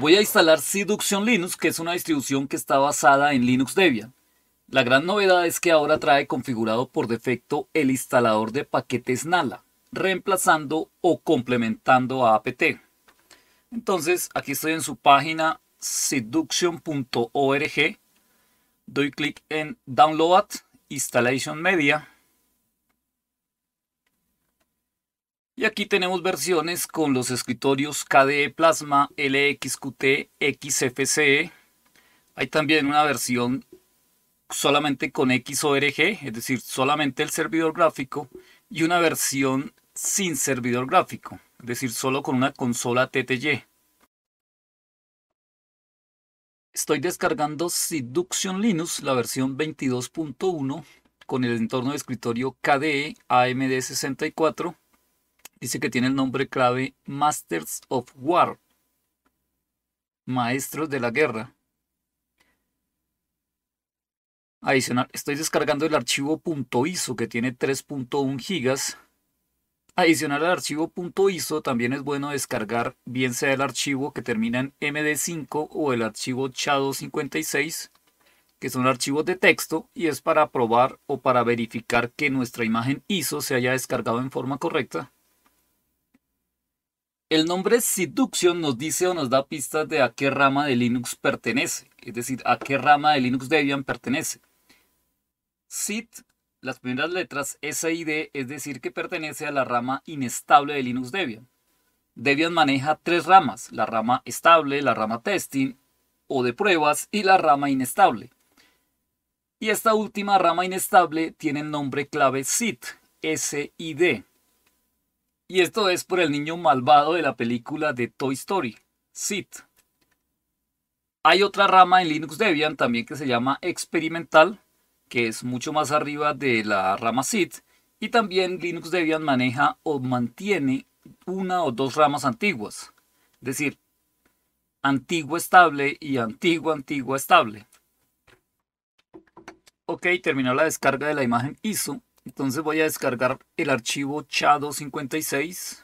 Voy a instalar Seduction Linux, que es una distribución que está basada en Linux Debian. La gran novedad es que ahora trae configurado por defecto el instalador de paquetes Nala, reemplazando o complementando a apt. Entonces, aquí estoy en su página seduction.org, doy clic en Download Installation Media, Y aquí tenemos versiones con los escritorios KDE Plasma, LXQT, XFCE. Hay también una versión solamente con XORG, es decir, solamente el servidor gráfico, y una versión sin servidor gráfico, es decir, solo con una consola TTY. Estoy descargando Seduction Linux, la versión 22.1, con el entorno de escritorio KDE AMD64 Dice que tiene el nombre clave Masters of War, Maestros de la Guerra. Adicional, estoy descargando el archivo .iso que tiene 3.1 gigas. Adicional al archivo .iso también es bueno descargar bien sea el archivo que termina en MD5 o el archivo chado 56 que son archivos de texto y es para probar o para verificar que nuestra imagen ISO se haya descargado en forma correcta. El nombre SIDUCTION nos dice o nos da pistas de a qué rama de Linux pertenece, es decir, a qué rama de Linux Debian pertenece. SID, las primeras letras SID, es decir, que pertenece a la rama inestable de Linux Debian. Debian maneja tres ramas, la rama estable, la rama testing o de pruebas y la rama inestable. Y esta última rama inestable tiene el nombre clave SID, SID, y esto es por el niño malvado de la película de Toy Story, Sid. Hay otra rama en Linux Debian también que se llama experimental, que es mucho más arriba de la rama Sid. Y también Linux Debian maneja o mantiene una o dos ramas antiguas. Es decir, antiguo estable y antiguo antiguo estable. Ok, terminó la descarga de la imagen ISO entonces voy a descargar el archivo cha 56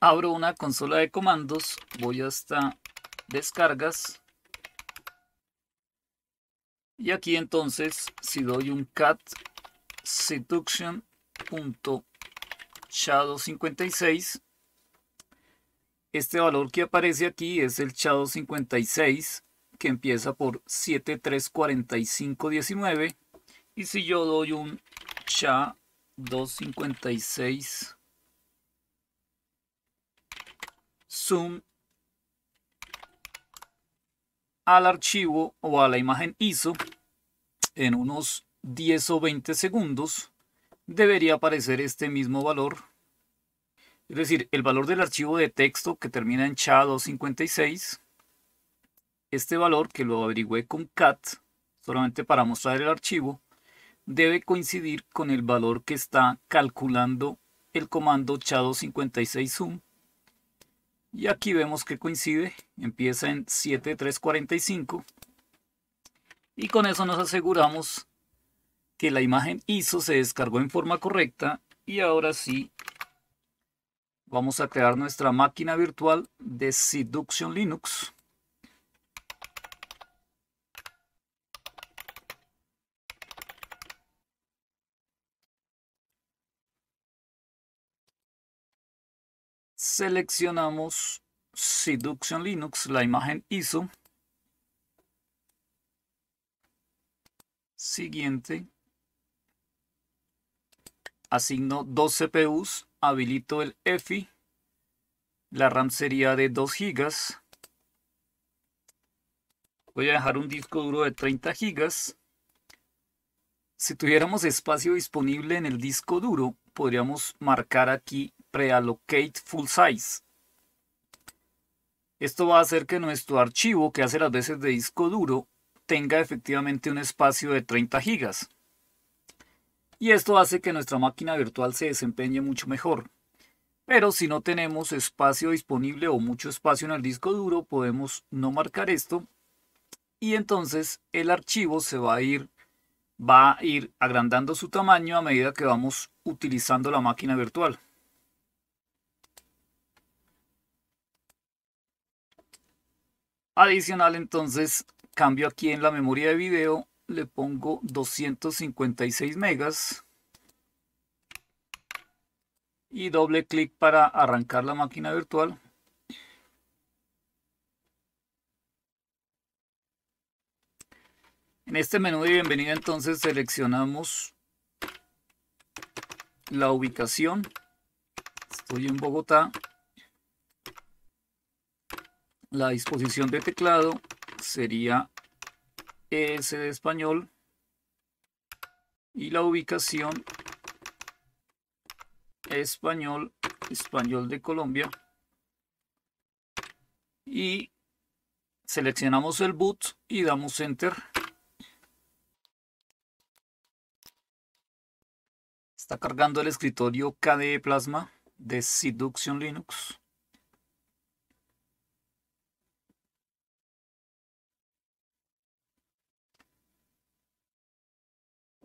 Abro una consola de comandos, voy hasta descargas. Y aquí entonces, si doy un cat seductioncha 56 este valor que aparece aquí es el CHA256, que empieza por 734519. Y si yo doy un cha 256 zoom al archivo o a la imagen ISO en unos 10 o 20 segundos debería aparecer este mismo valor es decir, el valor del archivo de texto que termina en chado 256 este valor que lo averigüé con cat, solamente para mostrar el archivo, debe coincidir con el valor que está calculando el comando chado 256 zoom. Y aquí vemos que coincide, empieza en 7345. Y con eso nos aseguramos que la imagen ISO se descargó en forma correcta y ahora sí Vamos a crear nuestra máquina virtual de Seduction Linux. Seleccionamos Seduction Linux, la imagen ISO. Siguiente. Asigno dos CPUs habilito el EFI. La RAM sería de 2 GB. Voy a dejar un disco duro de 30 GB. Si tuviéramos espacio disponible en el disco duro, podríamos marcar aquí Preallocate Full Size. Esto va a hacer que nuestro archivo, que hace las veces de disco duro, tenga efectivamente un espacio de 30 gigas y esto hace que nuestra máquina virtual se desempeñe mucho mejor. Pero si no tenemos espacio disponible o mucho espacio en el disco duro, podemos no marcar esto y entonces el archivo se va a ir va a ir agrandando su tamaño a medida que vamos utilizando la máquina virtual. Adicional entonces cambio aquí en la memoria de video le pongo 256 megas y doble clic para arrancar la máquina virtual. En este menú de bienvenida entonces seleccionamos la ubicación. Estoy en Bogotá. La disposición de teclado sería es de español y la ubicación español, español de Colombia y seleccionamos el boot y damos enter. Está cargando el escritorio KDE Plasma de Seduction Linux.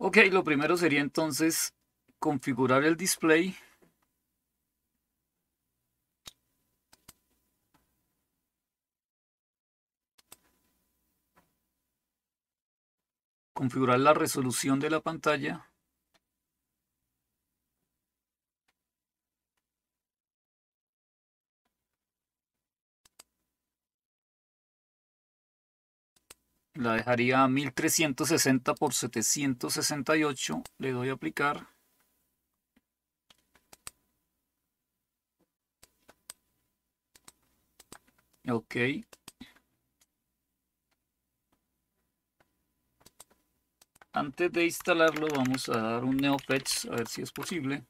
Ok, lo primero sería entonces configurar el display. Configurar la resolución de la pantalla. la dejaría a 1360 por 768. Le doy a aplicar. Ok. Antes de instalarlo vamos a dar un NeoFetch a ver si es posible.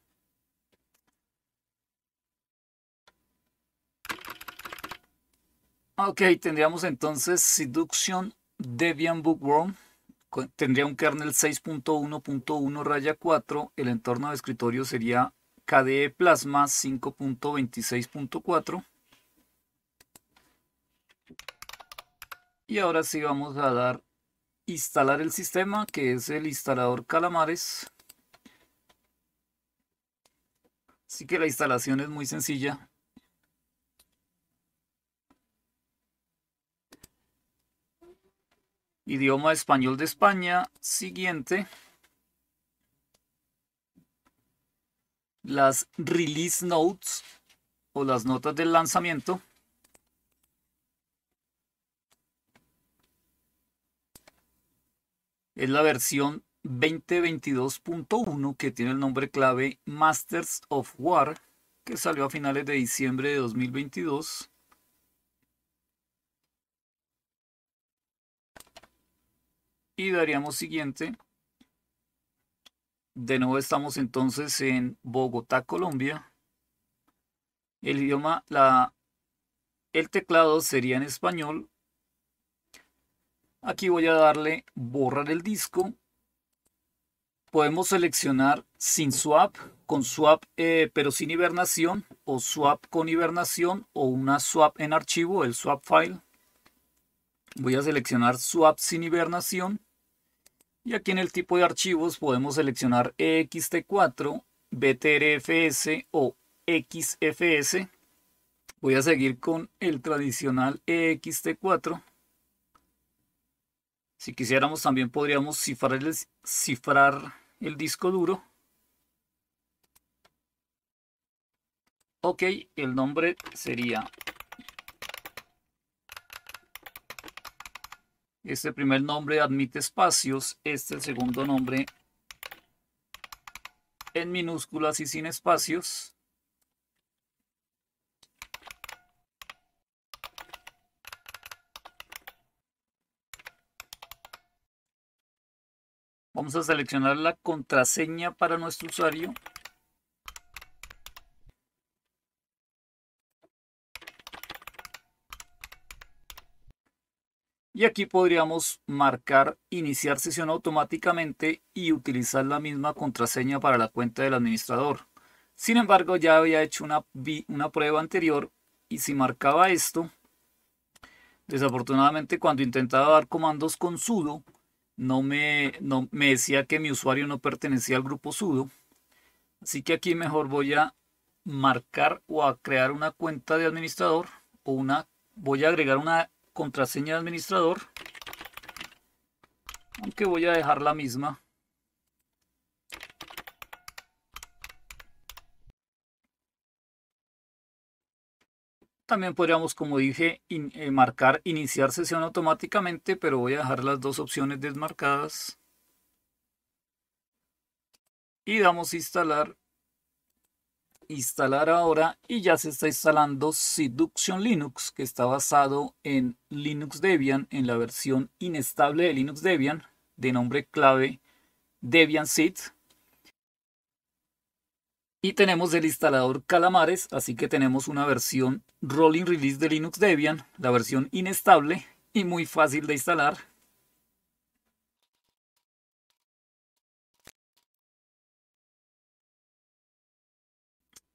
Ok, tendríamos entonces seducción... Debian Bookworm tendría un kernel 6.1.1 raya 4, el entorno de escritorio sería KDE Plasma 5.26.4. Y ahora sí vamos a dar instalar el sistema, que es el instalador Calamares. Así que la instalación es muy sencilla. idioma español de España. Siguiente. Las release notes o las notas del lanzamiento. Es la versión 2022.1 que tiene el nombre clave Masters of War que salió a finales de diciembre de 2022. y daríamos siguiente. De nuevo estamos entonces en Bogotá, Colombia. El idioma, la, el teclado sería en español. Aquí voy a darle borrar el disco. Podemos seleccionar sin swap, con swap eh, pero sin hibernación, o swap con hibernación, o una swap en archivo, el swap file. Voy a seleccionar swap sin hibernación. Y aquí en el tipo de archivos podemos seleccionar EXT4, BTRFS o XFS. Voy a seguir con el tradicional EXT4. Si quisiéramos también podríamos cifrar el, cifrar el disco duro. Ok, el nombre sería Este primer nombre admite espacios, este el segundo nombre en minúsculas y sin espacios. Vamos a seleccionar la contraseña para nuestro usuario Y aquí podríamos marcar iniciar sesión automáticamente y utilizar la misma contraseña para la cuenta del administrador. Sin embargo, ya había hecho una, una prueba anterior y si marcaba esto, desafortunadamente cuando intentaba dar comandos con sudo, no me, me decía que mi usuario no pertenecía al grupo sudo. Así que aquí mejor voy a marcar o a crear una cuenta de administrador o una voy a agregar una contraseña de administrador, aunque voy a dejar la misma. También podríamos, como dije, eh, marcar iniciar sesión automáticamente, pero voy a dejar las dos opciones desmarcadas. Y damos instalar instalar ahora y ya se está instalando Seduction Linux que está basado en Linux Debian en la versión inestable de Linux Debian de nombre clave Debian SID. y tenemos el instalador Calamares, así que tenemos una versión rolling release de Linux Debian, la versión inestable y muy fácil de instalar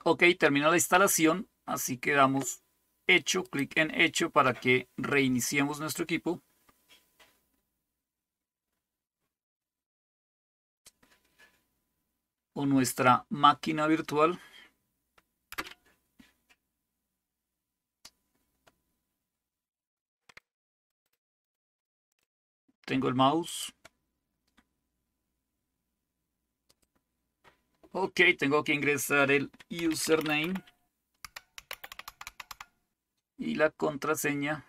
Ok, termina la instalación, así que damos hecho, clic en hecho para que reiniciemos nuestro equipo. O nuestra máquina virtual. Tengo el mouse. Ok, tengo que ingresar el username y la contraseña.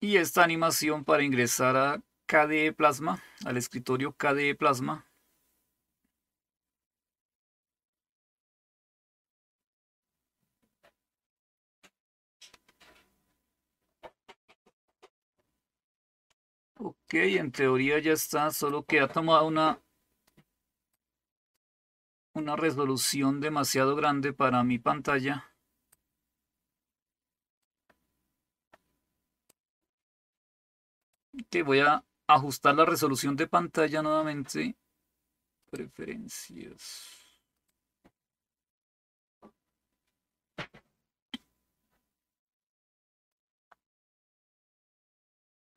Y esta animación para ingresar a KDE Plasma, al escritorio KDE Plasma. Ok, en teoría ya está, solo que ha tomado una, una resolución demasiado grande para mi pantalla. que voy a ajustar la resolución de pantalla nuevamente. Preferencias.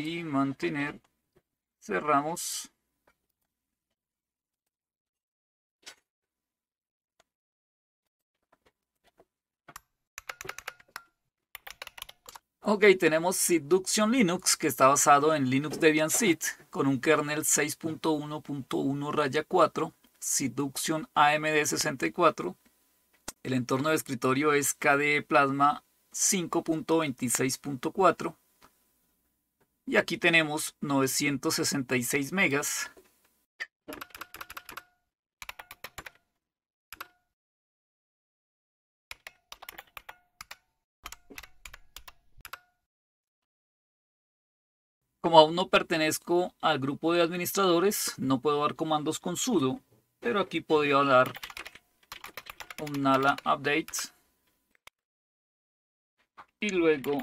y mantener. Cerramos. Ok, tenemos Seduction Linux, que está basado en Linux Debian Seed, con un kernel 6.1.1 raya 4, Seduction AMD 64. El entorno de escritorio es KDE Plasma 5.26.4. Y aquí tenemos 966 megas. Como aún no pertenezco al grupo de administradores, no puedo dar comandos con sudo, pero aquí podría dar un nala update y luego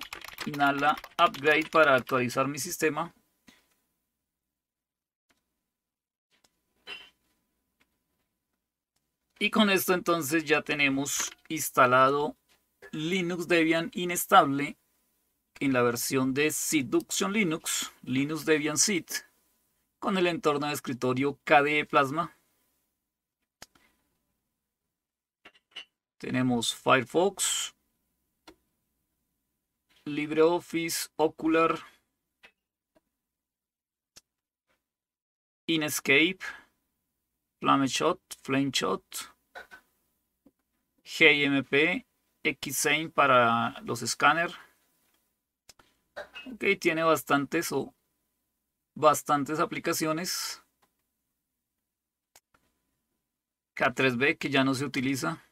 Nala Upgrade para actualizar mi sistema. Y con esto entonces ya tenemos instalado Linux Debian inestable en la versión de Seduction Linux, Linux Debian SID. con el entorno de escritorio KDE Plasma. Tenemos Firefox, LibreOffice, Ocular, inescape Flameshot, Flameshot, GIMP, Xane para los escáner. Ok, tiene bastantes o bastantes aplicaciones. K3B que ya no se utiliza.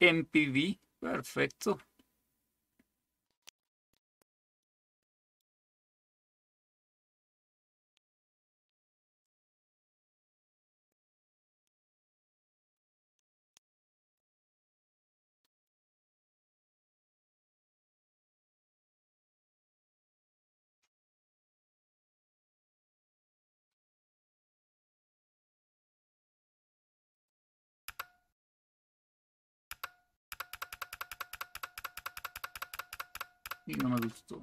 MPV, Perfecto. I go na to.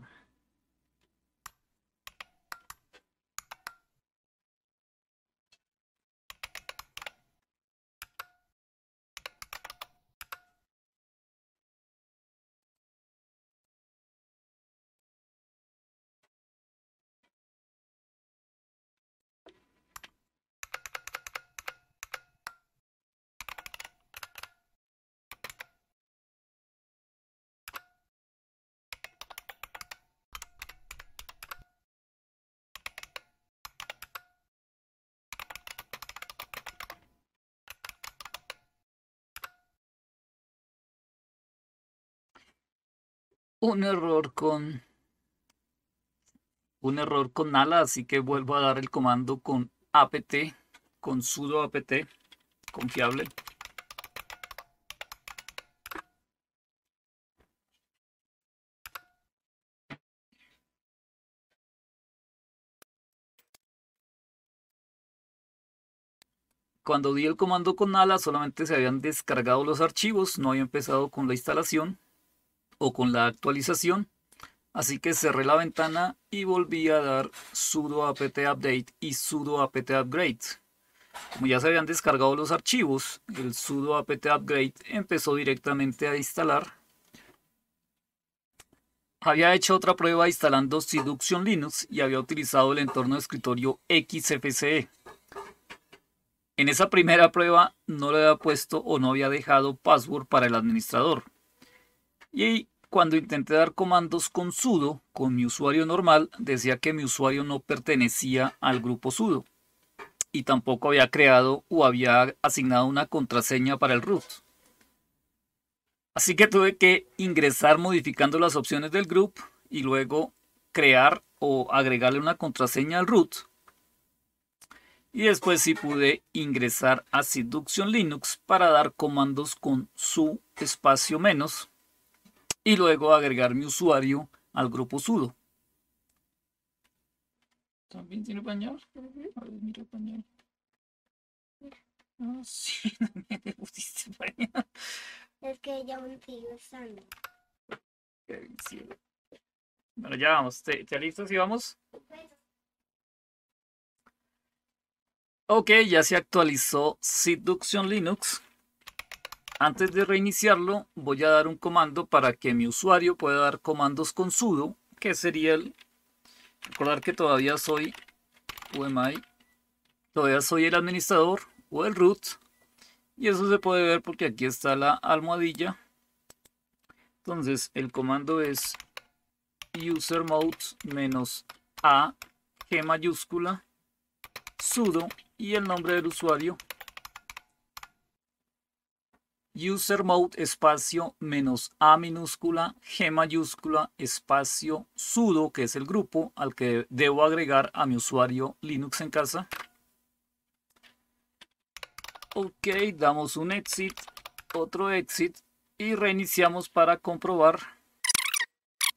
un error con un error con ala, así que vuelvo a dar el comando con apt, con sudo apt, confiable. Cuando di el comando con ala solamente se habían descargado los archivos, no había empezado con la instalación o con la actualización. Así que cerré la ventana y volví a dar sudo apt update y sudo apt upgrade. Como ya se habían descargado los archivos, el sudo apt upgrade empezó directamente a instalar. Había hecho otra prueba instalando Seduction Linux y había utilizado el entorno de escritorio XFCE. En esa primera prueba no le había puesto o no había dejado password para el administrador. Y cuando intenté dar comandos con sudo, con mi usuario normal, decía que mi usuario no pertenecía al grupo sudo. Y tampoco había creado o había asignado una contraseña para el root. Así que tuve que ingresar modificando las opciones del group y luego crear o agregarle una contraseña al root. Y después sí pude ingresar a Seduction Linux para dar comandos con su espacio menos y luego agregar mi usuario al grupo sudo. También tiene pañal. A ver, mira pañal. No, ah, sí, también me pusiste pañal. Es que ya un tío usando. Bueno, ya vamos. ¿Te, te listas y vamos? Ok, ya se actualizó Seduction Linux. Antes de reiniciarlo, voy a dar un comando para que mi usuario pueda dar comandos con sudo, que sería el... Recordar que todavía soy UMI, todavía soy el administrador o el root. Y eso se puede ver porque aquí está la almohadilla. Entonces, el comando es usermode menos a g mayúscula sudo y el nombre del usuario user mode espacio menos A minúscula, G mayúscula, espacio sudo, que es el grupo al que debo agregar a mi usuario Linux en casa. Ok, damos un exit, otro exit y reiniciamos para comprobar.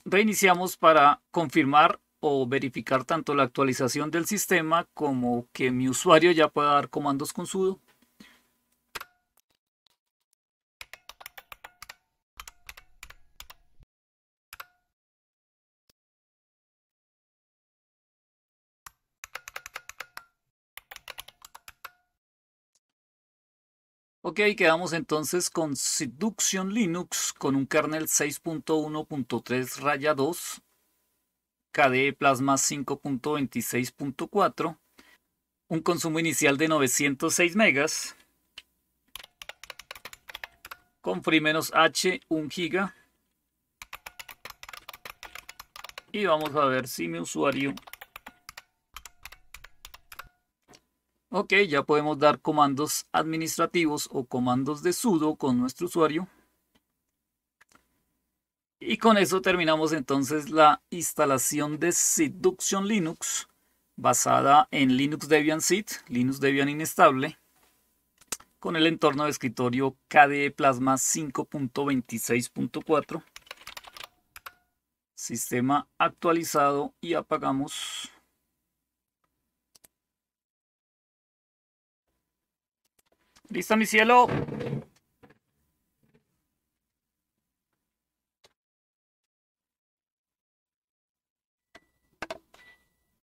Reiniciamos para confirmar o verificar tanto la actualización del sistema como que mi usuario ya pueda dar comandos con sudo. Ok, quedamos entonces con Seduction Linux con un kernel 6.1.3 raya 2, KDE Plasma 5.26.4, un consumo inicial de 906 megas, con Free-H 1 giga, y vamos a ver si mi usuario Ok, ya podemos dar comandos administrativos o comandos de sudo con nuestro usuario. Y con eso terminamos entonces la instalación de Seduction Linux basada en Linux Debian SID, Linux Debian Inestable, con el entorno de escritorio KDE Plasma 5.26.4, sistema actualizado y apagamos. Listo, mi cielo.